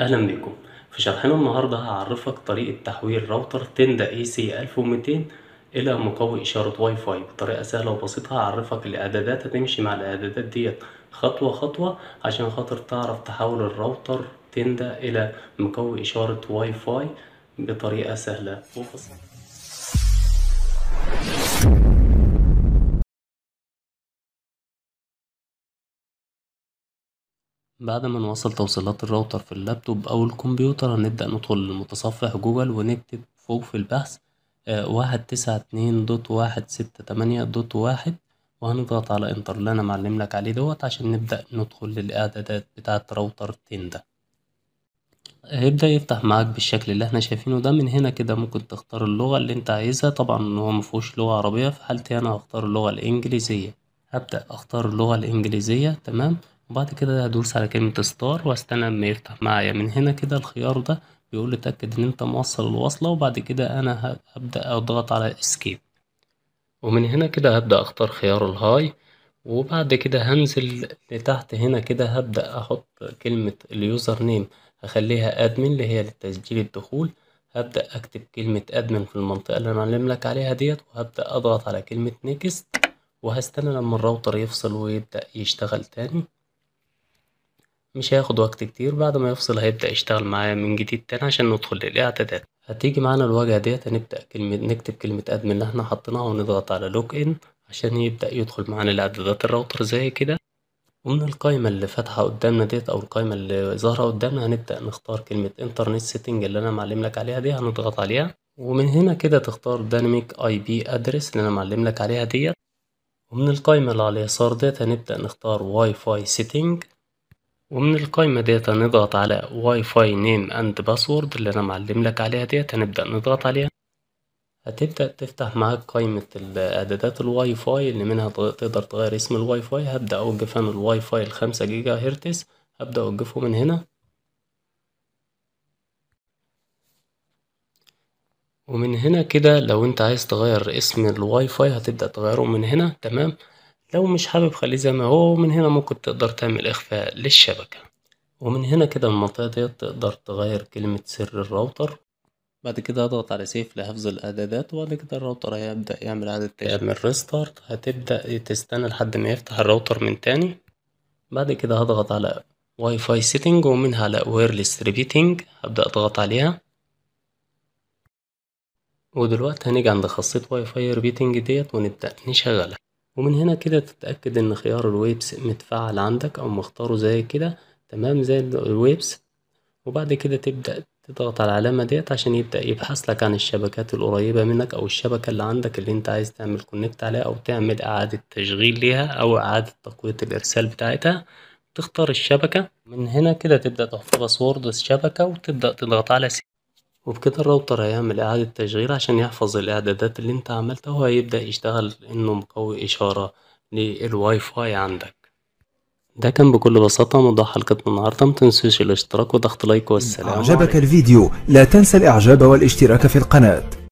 أهلا بكم في شرحنا النهاردة هعرفك طريقة تحويل راوتر 10 AC 1200 إلى مقوي إشارة واي فاي بطريقة سهلة وبسيطة هعرفك الإعدادات هتمشي مع الإعدادات ديت خطوة خطوة عشان خاطر تعرف تحول الراوتر 10 إلى مقوي إشارة واي فاي بطريقة سهلة وبسيطة بعد ما نوصل توصيلات الراوتر في اللابتوب أو الكمبيوتر هنبدأ ندخل للمتصفح جوجل ونكتب فوق في البحث آه، واحد تسعة اتنين دوت واحد ستة تمانية دوت واحد وهنضغط على انتر اللي أنا معلملك عليه دوت عشان نبدأ ندخل للإعدادات بتاعة راوتر تن ده هيبدأ يفتح معاك بالشكل اللي احنا شايفينه ده من هنا كده ممكن تختار اللغة اللي انت عايزها طبعا هو مفهوش لغة عربية في حالتي أنا هختار اللغة الإنجليزية هبدأ أختار اللغة الإنجليزية تمام وبعد كده هدوس على كلمة ستار واستنى لما يفتح معايا من هنا كده الخيار ده بيقول لي اتأكد ان انت موصل الوصلة وبعد كده انا هبدأ اضغط على اسكيب ومن هنا كده هبدأ اختار خيار الهاي وبعد كده هنزل لتحت هنا كده هبدأ احط كلمة اليوزر نيم هخليها ادمن اللي هي للتسجيل الدخول هبدأ اكتب كلمة ادمن في المنطقة اللي انا علملك عليها ديت وهبدأ اضغط على كلمة نيكست وهستنى لما الراوتر يفصل ويبدأ يشتغل تاني مش هياخد وقت كتير بعد ما يفصل هيبدأ يشتغل معايا من جديد تاني عشان ندخل للإعدادات هتيجي معانا الواجهة ديت هنبدأ كلمة نكتب كلمة أدمن اللي احنا حطيناها ونضغط على لوك إن عشان يبدأ يدخل معانا لإعدادات الراوتر زي كده ومن القائمة اللي فاتحة قدامنا ديت أو القائمة اللي ظاهرة قدامنا هنبدأ نختار كلمة إنترنت سيتنج اللي أنا معلم لك عليها دي هنضغط عليها ومن هنا كده تختار دايناميك اي بي ادرس اللي انا معلم لك عليها ديت ومن القائمة اللي على اليسار ديت هنبدأ نختار واي فاي سيتنج ومن القايمة ديت هنضغط على واي فاي نيم اند باسورد اللي انا معلم لك عليها ديت هنبدأ نضغط عليها هتبدأ تفتح معاك قائمة اعدادات الواي فاي اللي منها تقدر تغير اسم الواي فاي هبدأ اوقف انا الواي فاي الخمسة جيجا هرتز هبدأ اوقفه من هنا ومن هنا كده لو انت عايز تغير اسم الواي فاي هتبدأ تغيره من هنا تمام لو مش حابب خليه زي ما هو ومن هنا ممكن تقدر تعمل إخفاء للشبكة ومن هنا كده المنطقة دي تقدر تغير كلمة سر الراوتر بعد كده هضغط على سيف لحفظ الإعدادات وبعد كده الراوتر هيبدأ يعمل إعادة تشغيل يعمل ريستارت هتبدأ تستنى لحد ما يفتح الراوتر من تاني بعد كده هضغط على واي فاي سيتنج ومنها على ويرلس ريبيتنج هبدأ أضغط عليها ودلوقتي هنيجي عند خاصية واي فاي ريبيتنج ديت ونبدأ نشغلها ومن هنا كده تتأكد إن خيار الويبس متفعل عندك أو مختاره زي كده تمام زي الويبس وبعد كده تبدأ تضغط على العلامة ديت عشان يبدأ يبحث لك عن الشبكات القريبة منك أو الشبكة اللي عندك اللي أنت عايز تعمل كونكت عليها أو تعمل إعادة تشغيل ليها أو إعادة تقوية الإرسال بتاعتها تختار الشبكة من هنا كده تبدأ تحط باسورد الشبكة وتبدأ تضغط على وبكده الراوتر هيعمل إعادة تشغيل عشان يحفظ الإعدادات اللي أنت عملتها وهيبدأ يشتغل إنه مقوي إشارة للواي فاي عندك ده كان بكل بساطة موضوع حلقتنا النهاردة متنسوش الاشتراك وضغط لايك والسلام عجبك الفيديو لا تنسى الإعجاب والاشتراك في القناة